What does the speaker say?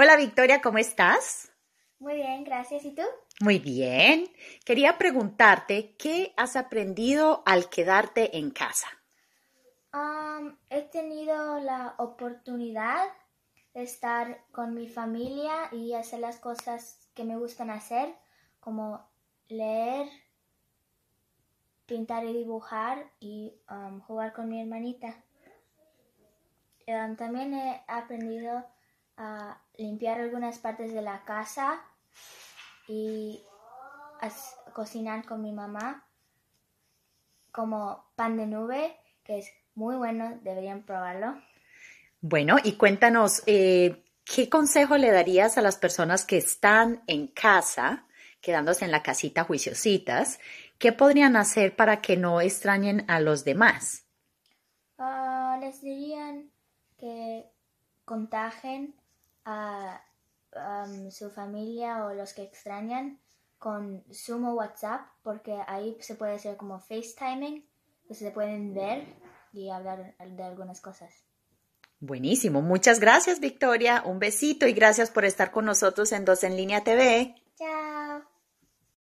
Hola Victoria, ¿cómo estás? Muy bien, gracias. ¿Y tú? Muy bien. Quería preguntarte, ¿qué has aprendido al quedarte en casa? he tenido la oportunidad de estar con mi familia y hacer las cosas que me gustan hacer, como leer, pintar y dibujar y jugar con mi hermanita. también he aprendido a limpiar algunas partes de la casa y a cocinar con mi mamá como pan de nube, que es muy bueno, deberían probarlo. Bueno, y cuéntanos, eh, ¿qué consejo le darías a las personas que están en casa, quedándose en la casita juiciositas? ¿Qué podrían hacer para que no extrañen a los demás? Ah, les dirían que contagen a su familia o los que extrañan con sumo WhatsApp, porque ahí se puede hacer como FaceTiming, pues se pueden ver y hablar de algunas cosas. Buenísimo, muchas gracias Victoria, un besito y gracias por estar con nosotros en Dos en Línea TV.